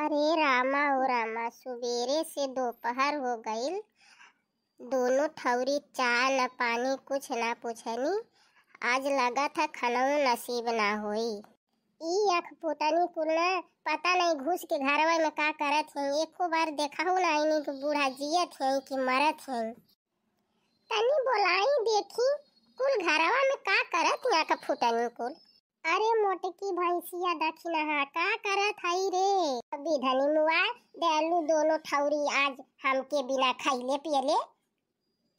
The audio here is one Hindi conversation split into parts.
अरे रामा ओ रामा सुबेरे से दोपहर हो गई दोनों थौरी चाय न पानी कुछ ना पूछनी आज लगा था खनऊ नसीब ना होई ई आँख पोतानी कुलना पता नहीं घुस के घरवा में का करत हैं एक बार देखा हूँ ना इन को बूढ़ा जियत हैं कि मरत हैं तनी बोलाई देखी कुल घरवा में का करत यहाँ का फूटनी कुल अरे मोटकी भैंसिया दक्षिणा हा का करत हई रे अभी धनी मुआ दयालु दोनों ठौरी आज हमके बिना खाइले पियले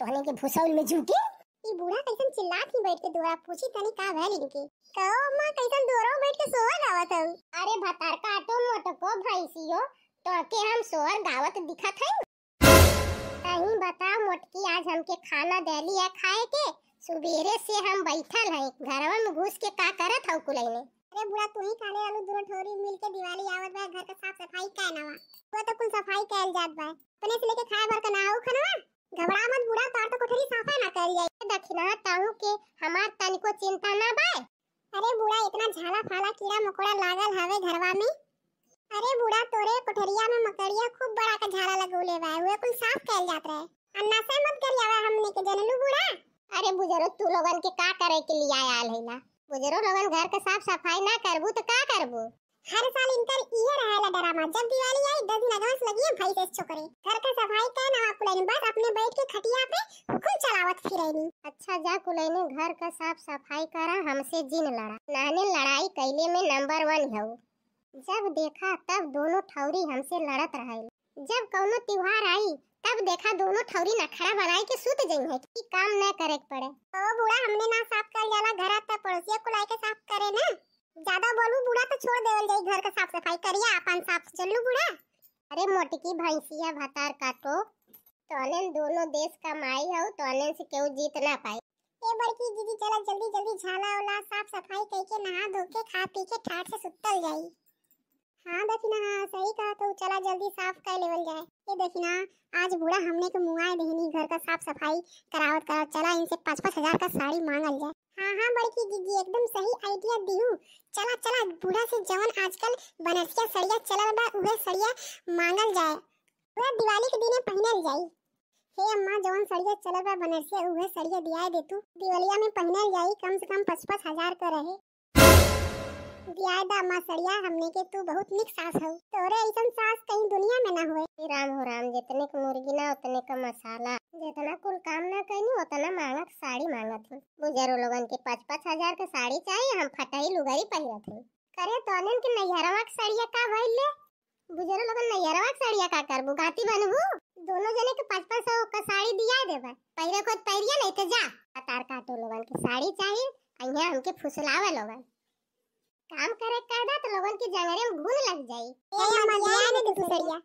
तोहने के भूसौल में झुके ई बूढ़ा कैसन चिल्ला थी बैठ के दुआ पूछी तनी का भइल इनके कहो तो मां कैसन दोरो बैठ के सोवा गावत हूं अरे भतार का तो मोटको भैंसियो तो के हम सोहर गावत दिखत हई तही बताओ मोटकी आज हमके खाना देली है खाए के सुबेरे से हम बैठल हई घरवा में घुस के का करत हौ कुलई ने अरे बुढ़ा तू ही खाने आलू दूर ठोरी मिल के दिवाली आवत बा घर का साफ सफाई का हवा वो तो कुल सफाई कैल जात बा अपने से लेके खाए भर का ना आऊ खनवा घबरा मत बुढ़ा तार तो कोठरी साफा ना कर जाई दखिना ताहू के हमार तन को चिंता ना बा अरे बुढ़ा इतना झाला फाला कीड़ा मकोड़ा लागल हवे घरवा में अरे बुढ़ा तोरे कोठरिया में मकड़िया खूब बड़ा का झाला लगौले बा वे कुल साफ कैल जात रहे अन्ना से मत करियावा हमने के जनलू बुढ़ा अरे बुजुर्ग तू लोगन के का करे के लिए आयल है ना बुजुर्ग लोगन घर के साफ सफाई ना करबू तो का करबू हर साल इनकर ये रहा रहेला डरामा जब दिवाली आई दस दिन एडवांस लगी है भाई से छोकरे घर का सफाई का ना कुलैनी बस अपने बैठ के खटिया पे खुद चलावत फिरैनी अच्छा जा कुलैनी घर का साफ सफाई करा हमसे जिन लड़ा नाने लड़ाई कैले में नंबर 1 है जब देखा तब दोनों ठौरी हमसे लड़त रहे जब कौनो त्योहार आई तब देखा दोनों ठौरी नखरा बनाए के सूत जई है कि काम न करे पड़े ओ बूढ़ा हमने ना साफ कर जाला घर आता पड़ोसिया को लाके साफ करे ना ज्यादा बोलू बूढ़ा तो छोड़ देवल जाई घर का साफ सफाई करिया अपन साफ चलू बूढ़ा अरे मोटकी भैंसिया भतार काटो तो। तोलन दोनों देश कमाई हो तोलन से क्यों जीत ना पाए ए बड़की दीदी चला जल्दी जल्दी झाला उला साफ सफाई करके नहा धो के खा पी के ठाट से सुतल जाई हाँ दखिना हाँ सही कहा तो चला जल्दी साफ कर लेवल जाए ये दखिना आज बूढ़ा हमने के मुआए दहनी घर का साफ सफाई करावत करा चला इनसे पाँच पाँच हजार का साड़ी मांगल जाए हाँ हाँ बड़की दीदी एकदम सही आइडिया दिहू चला चला बूढ़ा से जवन आजकल बनसिया सड़िया चलल बा उहे सड़िया मांगल जाए वह दिवाली के दिने पहनल जाई हे अम्मा जवन सड़िया चलल बा बनसिया उहे सड़िया दिया दे तू दिवलिया में पहनल जाई कम से कम पचपच हजार का रहे ज्ञादा मासड़िया हमने के तू बहुत निक सास हो तोरे ऐसन सास कहीं दुनिया में ना होए राम हो राम जितने के मुर्गी ना उतने का मसाला जितना कुल काम ना कहीं उतना मांगत साड़ी मांगत हूँ बुजरो लोगन के पाँच पाँच हजार का साड़ी चाहिए हम फटाई लुगाई पहिरत थे करे तो के नैहरवा के साड़िया का भइल ले बुजरो लोगन नैहरवा के साड़िया का कर बुगाती बनबू दोनों जने के पाँच पाँच सौ का साड़ी दिया देबा पहिरे खुद पहिरिया नहीं तो जा अतार काटो लोगन के साड़ी चाहिए अहिया हमके फुसलावा लोगन काम करे कर दा तो लोगन के जंगरे में घुन लग जाई ये मलिया ने दुसरिया